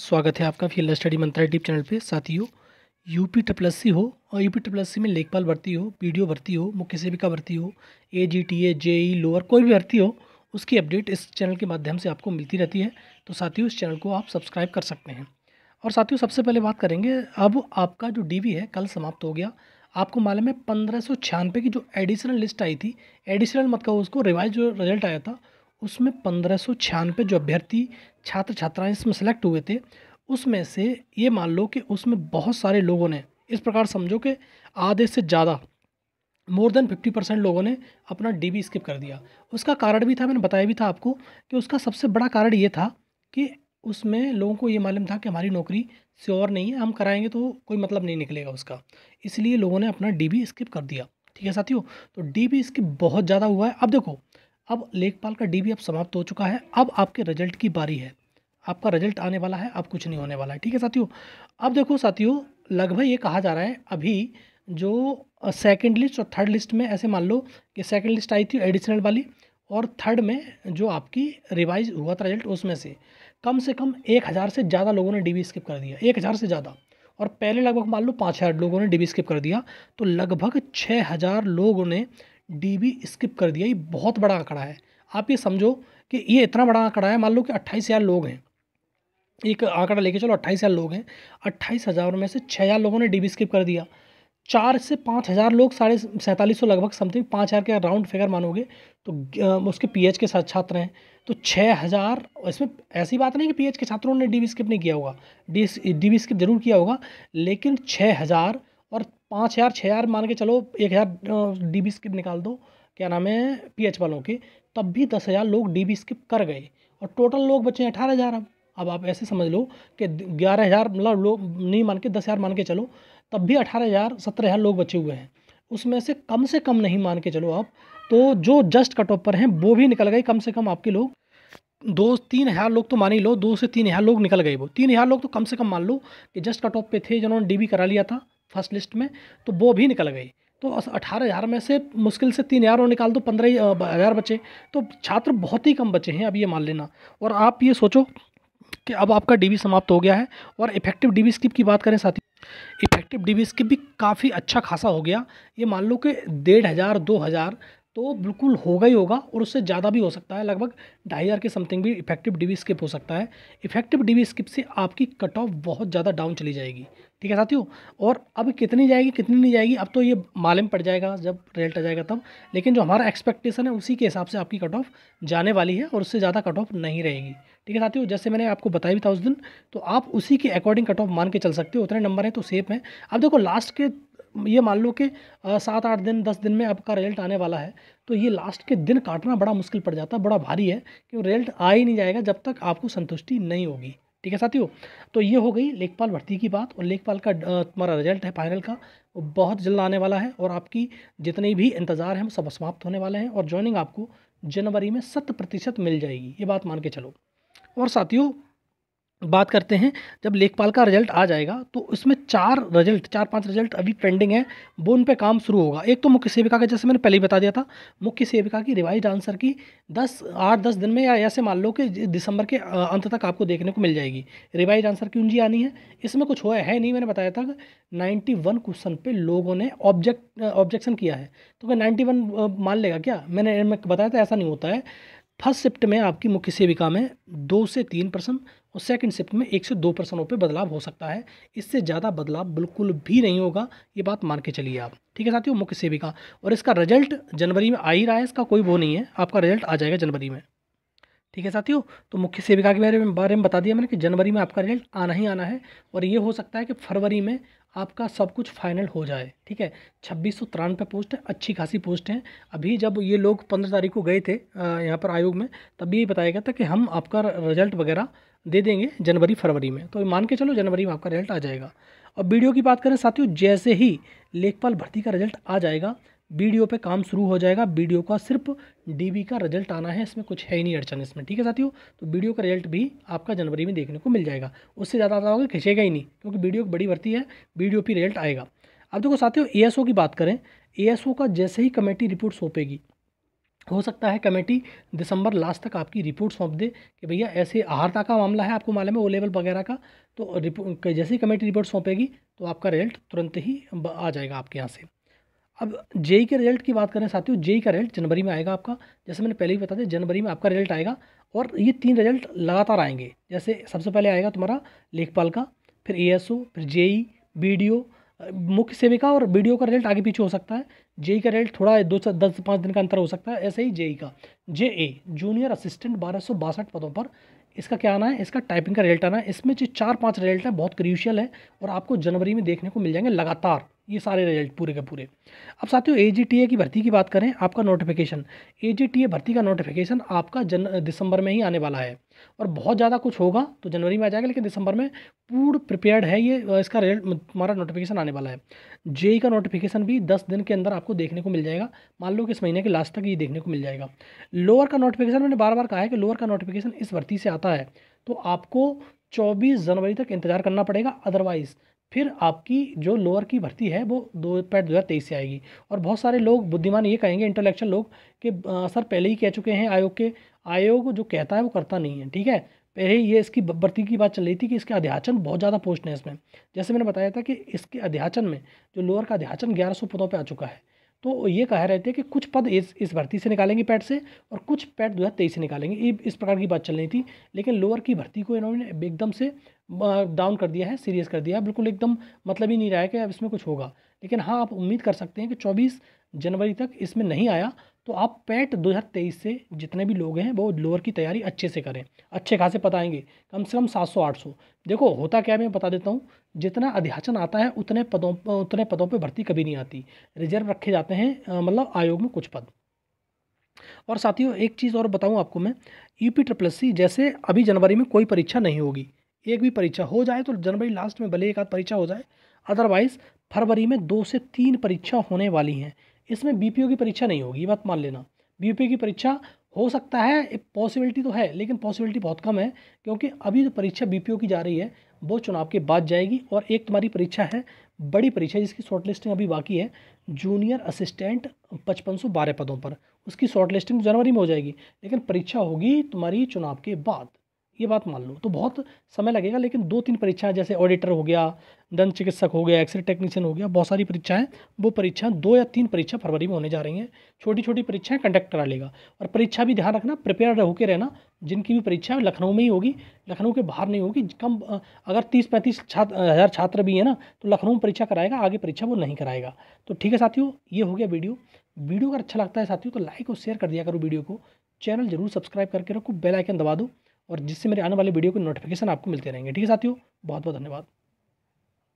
स्वागत है आपका field study mantra YouTube channel पे साथियों यूपी ट्रिपलसी हो और यूपी टप्लसी में लेखपाल भर्ती हो पीडीओ भर्ती हो मुख्य सेविका भर्ती हो ए G T A J E lower कोई भी भर्ती हो उसकी अपडेट इस चैनल के माध्यम से आपको मिलती रहती है तो साथियों इस चैनल को आप सब्सक्राइब कर सकते हैं और साथियों सबसे पहले बात करेंगे अब आपका जो डी है कल समाप्त हो गया आपको मालूम है पंद्रह की जो एडिशनल लिस्ट आई थी एडिशनल मत कहो उसको रिवाइज जो रिजल्ट आया था उसमें पंद्रह सौ छियानवे जो अभ्यर्थी छात्र छात्राएं इसमें सेलेक्ट हुए थे उसमें से ये मान लो कि उसमें बहुत सारे लोगों ने इस प्रकार समझो कि आधे से ज़्यादा मोर देन फिफ्टी परसेंट लोगों ने अपना डी स्किप कर दिया उसका कारण भी था मैंने बताया भी था आपको कि उसका सबसे बड़ा कारण ये था कि उसमें लोगों को ये मालूम था कि हमारी नौकरी श्योर नहीं है हम कराएंगे तो कोई मतलब नहीं निकलेगा उसका इसलिए लोगों ने अपना डी स्किप कर दिया ठीक है साथियों तो डी स्किप बहुत ज़्यादा हुआ है अब देखो अब लेखपाल का डी अब समाप्त हो चुका है अब आपके रिजल्ट की बारी है आपका रिजल्ट आने वाला है अब कुछ नहीं होने वाला है ठीक है साथियों अब देखो साथियों लगभग ये कहा जा रहा है अभी जो सेकंड लिस्ट और थर्ड लिस्ट में ऐसे मान लो कि सेकंड लिस्ट आई थी एडिशनल वाली और थर्ड में जो आपकी रिवाइज हुआ था रिजल्ट उसमें से कम से कम एक हज़ार से ज़्यादा लोगों ने डी स्किप कर दिया एक हज़ार से ज़्यादा और पहले लगभग मान लो पाँच हज़ार लोगों ने डी स्किप कर दिया तो लगभग छः हज़ार लोगों ने डी स्किप कर दिया ये बहुत बड़ा आंकड़ा है आप ये समझो कि ये इतना बड़ा आंकड़ा है मान लो कि अट्ठाईस हज़ार लोग हैं एक आंकड़ा लेके चलो अट्ठाईस हज़ार लोग हैं अट्ठाईस हज़ार में से छः हज़ार लोगों ने डी स्किप कर दिया चार से पाँच हज़ार लोग साढ़े सैंतालीस सौ लगभग समथिंग पाँच हज़ार के राउंड फिगर मानोगे तो उसके पीएच के साथ छात्र हैं तो छः हज़ार इसमें ऐसी बात नहीं कि पीएच के छात्रों ने डी स्किप नहीं किया होगा डी डी स्किप जरूर किया होगा लेकिन छः हज़ार और पाँच हज़ार छः हज़ार मान के चलो एक हज़ार डी बी स्किप निकाल दो क्या नाम है पी एच वालों के तब भी दस हज़ार लोग डी बी स्किप कर गए और टोटल लोग बचे अठारह हज़ार अब अब आप ऐसे समझ लो कि ग्यारह हज़ार मतलब लोग नहीं मान के दस हज़ार मान के चलो तब भी अठारह हज़ार सत्रह हज़ार लोग बचे हुए हैं उसमें से कम से कम नहीं मान के चलो आप तो जो जस्ट कट ऑफ पर हैं वो भी निकल गए कम से कम आपके लोग दो तीन हज़ार लोग तो मान ही लो दो से तीन हज़ार लोग निकल गए वो तीन हज़ार लोग तो कम से कम मान लो कि जस्ट कट ऑफ पे थे जिन्होंने डीबी करा लिया था फर्स्ट लिस्ट में तो वो भी निकल गई तो अठारह हज़ार में से मुश्किल से तीन हज़ार और निकाल दो पंद्रह ही हज़ार बचे तो छात्र बहुत ही कम बचे हैं अब ये मान लेना और आप ये सोचो कि अब आपका डीबी समाप्त हो गया है और इफेक्टिव डीबी स्किप की बात करें साथी इफेक्टिव डीबी स्किप भी काफ़ी अच्छा खासा हो गया ये मान लो कि डेढ़ हज़ार दो हज़ार तो बिल्कुल होगा ही होगा और उससे ज़्यादा भी हो सकता है लगभग ढाई हज़ार के समथिंग भी इफेक्टिव डीवी स्किप हो सकता है इफेक्टिव डीवी स्किप से आपकी कट ऑफ बहुत ज़्यादा डाउन चली जाएगी ठीक है साथियों और अब कितनी जाएगी कितनी नहीं जाएगी अब तो ये मालूम पड़ जाएगा जब रिजल्ट आ जाएगा तब लेकिन जो हमारा एक्सपेक्टेशन है उसी के हिसाब से आपकी कट ऑफ जाने वाली है और उससे ज़्यादा कट ऑफ नहीं रहेगी ठीक है साथियों जैसे मैंने आपको बताया भी था उस दिन तो आप उसी के अकॉर्डिंग कट ऑफ मान के चल सकते हो उतने नंबर हैं तो सेफ हैं अब देखो लास्ट के ये मान लो कि सात आठ दिन दस दिन में आपका रिजल्ट आने वाला है तो ये लास्ट के दिन काटना बड़ा मुश्किल पड़ जाता है बड़ा भारी है कि रिजल्ट आ ही नहीं जाएगा जब तक आपको संतुष्टि नहीं होगी ठीक है साथियों तो ये हो गई लेखपाल भर्ती की बात और लेखपाल का तुम्हारा रिजल्ट है फाइनल का वो बहुत जल्द आने वाला है और आपकी जितने भी इंतज़ार हैं सब समाप्त होने वाले हैं और ज्वाइनिंग आपको जनवरी में शत प्रतिशत मिल जाएगी ये बात मान के चलो और साथियों बात करते हैं जब लेखपाल का रिजल्ट आ जाएगा तो उसमें चार रिजल्ट चार पांच रिजल्ट अभी पेंडिंग है वो उन पर काम शुरू होगा एक तो मुख्य सेविका का जैसे मैंने पहले ही बता दिया था मुख्य सेविका की रिवाइज आंसर की दस आठ दस दिन में या ऐसे मान लो कि दिसंबर के अंत तक आपको देखने को मिल जाएगी रिवाइज आंसर क्यों जी आनी है इसमें कुछ हुआ है नहीं मैंने बताया था नाइन्टी वन क्वेश्चन पर लोगों ने ऑब्जेक्ट ऑब्जेक्शन किया है तो क्या नाइन्टी वन मान लेगा क्या मैंने बताया था ऐसा नहीं होता है फर्स्ट शिफ्ट में आपकी मुख्य सेविका में दो से तीन परसेंट और सेकंड शिफ्ट में एक से दो परसेंट पे बदलाव हो सकता है इससे ज़्यादा बदलाव बिल्कुल भी नहीं होगा ये बात मान के चलिए आप ठीक है साथियों मुख्य सेविका और इसका रिजल्ट जनवरी में आ ही रहा है इसका कोई वो नहीं है आपका रिजल्ट आ जाएगा जनवरी में ठीक है साथियों तो मुख्य सेविका के बारे में बारे में बता दिया मैंने कि जनवरी में आपका रिजल्ट आना ही आना है और ये हो सकता है कि फरवरी में आपका सब कुछ फाइनल हो जाए ठीक है छब्बीस सौ तिरानवे पोस्ट है अच्छी खासी पोस्ट हैं अभी जब ये लोग पंद्रह तारीख को गए थे यहाँ पर आयोग में तब भी ये बताया गया था कि हम आपका रिजल्ट वगैरह दे देंगे जनवरी फरवरी में तो मान के चलो जनवरी में आपका रिजल्ट आ जाएगा और वीडियो की बात करें साथियों जैसे ही लेखपाल भर्ती का रिजल्ट आ जाएगा वीडियो पे काम शुरू हो जाएगा वीडियो का सिर्फ डीबी का रिजल्ट आना है इसमें कुछ है ही नहीं अड़चन इसमें ठीक है साथियों तो वीडियो का रिजल्ट भी आपका जनवरी में देखने को मिल जाएगा उससे ज़्यादा तो आता होगा खिंचेगा ही नहीं क्योंकि वीडियो बड़ी भर्ती है वीडियो पर रिजल्ट आएगा अब देखो साथियों ए की बात करें ए का जैसे ही कमेटी रिपोर्ट सौंपेगी हो सकता है कमेटी दिसंबर लास्ट तक आपकी रिपोर्ट सौंप दे कि भैया ऐसे आहारता का मामला है आपको मालूम है ओ लेवल वगैरह का तो रिपोर्ट जैसे ही कमेटी रिपोर्ट सौंपेगी तो आपका रिजल्ट तुरंत ही आ जाएगा आपके यहाँ से अब जेई के रिजल्ट की बात करें साथियों जेई का रिजल्ट जनवरी में आएगा आपका जैसे मैंने पहले ही बता दिया जनवरी में आपका रिजल्ट आएगा और ये तीन रिजल्ट लगातार आएंगे जैसे सबसे पहले आएगा तुम्हारा लेखपाल का फिर ए फिर जेई बी मुख्य सेविका और वीडियो का रिजल्ट आगे पीछे हो सकता है जेई का रिजल्ट थोड़ा दो से दस पाँच दिन का अंतर हो सकता है ऐसे ही जेई का जे ए जूनियर असिस्टेंट बारह सौ बासठ पदों पर इसका क्या आना है इसका टाइपिंग का रिजल्ट आना है इसमें जो चार पाँच रिजल्ट हैं बहुत क्रियूशियल है और आपको जनवरी में देखने को मिल जाएंगे लगातार ये सारे रिजल्ट पूरे के पूरे अब साथियों ए की भर्ती की बात करें आपका नोटिफिकेशन ए भर्ती का नोटिफिकेशन आपका जन दिसंबर में ही आने वाला है और बहुत ज़्यादा कुछ होगा तो जनवरी में आ जाएगा लेकिन दिसंबर में पूर्ण प्रिपेयर्ड है ये इसका रिजल्ट हमारा नोटिफिकेशन आने वाला है जेई का नोटिफिकेशन भी दस दिन के अंदर आपको देखने को मिल जाएगा मान लो कि इस महीने के लास्ट तक ये देखने को मिल जाएगा लोअर का नोटिफिकेशन मैंने बार बार कहा है कि लोअर का नोटिफिकेशन इस भर्ती से आता है तो आपको चौबीस जनवरी तक इंतजार करना पड़ेगा अदरवाइज़ फिर आपकी जो लोअर की भर्ती है वो दो पैट दो हज़ार तेईस से आएगी और बहुत सारे लोग बुद्धिमान ये कहेंगे इंटेलेक्चुअल लोग कि सर पहले ही कह चुके हैं आयोग के आयोग जो कहता है वो करता नहीं है ठीक है पहले ये इसकी भर्ती की बात चल रही थी कि इसके अध्याचन बहुत ज़्यादा पोस्ट हैं इसमें जैसे मैंने बताया था कि इसके अध्याचन में जो लोअर का अध्याचन ग्यारह सौ पदों पर आ चुका है तो ये कह रहे थे कि कुछ पद इस इस भर्ती से निकालेंगे पैट से और कुछ पैट दो हज़ार तेईस से निकालेंगे ये इस प्रकार की बात चल रही थी लेकिन लोअर की भर्ती को इन्होंने एकदम से डाउन कर दिया है सीरियस कर दिया है बिल्कुल एकदम मतलब ही नहीं रहा है कि अब इसमें कुछ होगा लेकिन हाँ आप उम्मीद कर सकते हैं कि चौबीस जनवरी तक इसमें नहीं आया तो आप पैट 2023 से जितने भी लोग हैं वो लोअर की तैयारी अच्छे से करें अच्छे खासे पताएंगे कम से कम 700-800 देखो होता क्या है मैं बता देता हूँ जितना अध्याचन आता है उतने पदों उतने पदों पे भर्ती कभी नहीं आती रिजर्व रखे जाते हैं मतलब आयोग में कुछ पद और साथियों एक चीज़ और बताऊँ आपको मैं ई पी ट्रिपल सी जैसे अभी जनवरी में कोई परीक्षा नहीं होगी एक भी परीक्षा हो जाए तो जनवरी लास्ट में भले एक आध परीक्षा हो जाए अदरवाइज़ फरवरी में दो से तीन परीक्षा होने वाली हैं इसमें बी की परीक्षा नहीं होगी ये बात मान लेना बी की परीक्षा हो सकता है पॉसिबिलिटी तो है लेकिन पॉसिबिलिटी बहुत कम है क्योंकि अभी जो तो परीक्षा बी की जा रही है वो चुनाव के बाद जाएगी और एक तुम्हारी परीक्षा है बड़ी परीक्षा जिसकी शॉर्ट लिस्टिंग अभी बाकी है जूनियर असिस्टेंट पचपन सौ बारह पदों पर उसकी शॉर्ट लिस्टिंग जनवरी में हो जाएगी लेकिन परीक्षा होगी तुम्हारी चुनाव के बाद ये बात मान लो तो बहुत समय लगेगा लेकिन दो तीन परीक्षाएं जैसे ऑडिटर हो गया दंत चिकित्सक हो गया एक्सरे टेक्नीशियन हो गया बहुत सारी परीक्षाएं वो परीक्षाएं दो या तीन परीक्षा फरवरी में होने जा रही हैं छोटी छोटी परीक्षाएं कंडक्ट करा लेगा और परीक्षा भी ध्यान रखना प्रिपेयर होकर रहना जिनकी भी परीक्षा लखनऊ में ही होगी लखनऊ के बाहर नहीं होगी कम अगर तीस पैंतीस छात्र हज़ार छात्र भी है ना तो लखनऊ में परीक्षा कराएगा आगे परीक्षा वो नहीं कराएगा तो ठीक है साथियों ये हो गया वीडियो वीडियो अगर अच्छा लगता है साथियों तो लाइक और शेयर कर दिया करो वीडियो को चैनल जरूर सब्सक्राइब करके रखो बेल आइकन दबा दो और जिससे मेरे आने वाले वीडियो के नोटिफिकेशन आपको मिलते रहेंगे ठीक है साथियों बहुत बहुत धन्यवाद